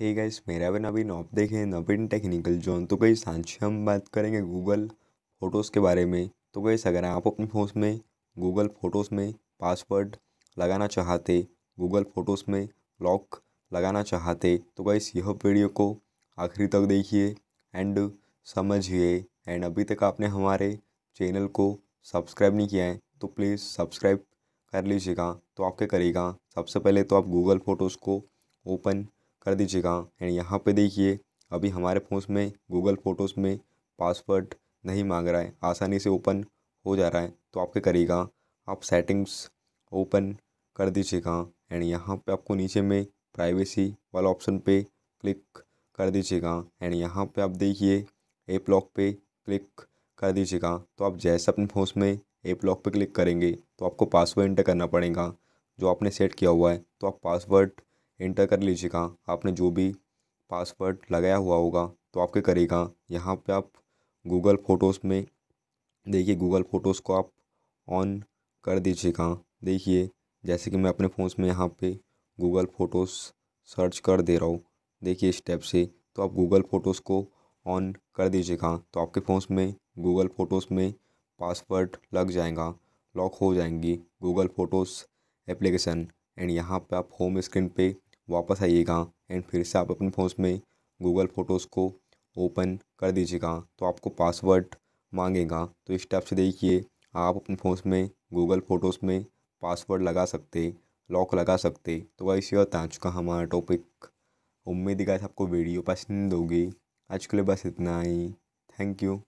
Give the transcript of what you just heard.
hey guys मेरा भी नवीन आप देखें नवीन टेक्निकल जोन तो गई सांझी हम बात करेंगे गूगल फ़ोटोज़ के बारे में तो गैस अगर आप अपने फ़ोन में गूगल फ़ोटोज़ में पासवर्ड लगाना चाहते गूगल फ़ोटोज़ में लॉक लगाना चाहते तो गई यह वीडियो को आखिरी तक देखिए एंड समझिए एंड अभी तक आपने हमारे चैनल को सब्सक्राइब नहीं किया है तो प्लीज़ सब्सक्राइब कर लीजिएगा तो आपके करेगा सबसे पहले तो आप गूगल फ़ोटोज़ को ओपन कर दीजिएगा एंड यहाँ पे देखिए अभी हमारे फ़ोन में गूगल फ़ोटोज़ में पासवर्ड नहीं मांग रहा है आसानी से ओपन हो जा रहा है तो आप क्या करिएगा आप सेटिंग्स ओपन कर दीजिएगा एंड यहाँ पे आपको नीचे में प्राइवेसी वाला ऑप्शन पे क्लिक कर दीजिएगा एंड यहाँ पे आप देखिए एप लॉक पे क्लिक कर दीजिएगा तो आप जैसे अपने फ़ोन में एप लॉक पे क्लिक करेंगे तो आपको पासवर्ड इंटर करना पड़ेगा जो आपने सेट किया हुआ है तो आप पासवर्ड इंटर कर लीजिएगा आपने जो भी पासवर्ड लगाया हुआ होगा तो आपके करेगा यहाँ पे आप गूगल फ़ोटोज़ में देखिए गूगल फ़ोटोज़ को आप ऑन कर दीजिएगा देखिए जैसे कि मैं अपने फ़ोन में यहाँ पे गूगल फ़ोटोज़ सर्च कर दे रहा हूँ देखिए इस से तो आप गूगल फ़ोटोज़ को ऑन कर दीजिएगा तो आपके फ़ोन में गूगल फ़ोटोज़ में पासवर्ड लग जाएगा लॉक हो जाएंगी गूगल फ़ोटोज़ एप्लीकेशन एंड यहाँ पे आप होम स्क्रीन पे वापस आइएगा एंड फिर से आप अपने फ़ोन में गूगल फ़ोटोज़ को ओपन कर दीजिएगा तो आपको पासवर्ड मांगेगा तो इस टाइप से देखिए आप अपने फ़ोन में गूगल फ़ोटोज़ में पासवर्ड लगा सकते लॉक लगा सकते तो वैसे इसी है आ चुका हमारा टॉपिक उम्मीद है आपको वीडियो पसंद होगी आज के लिए बस इतना ही थैंक यू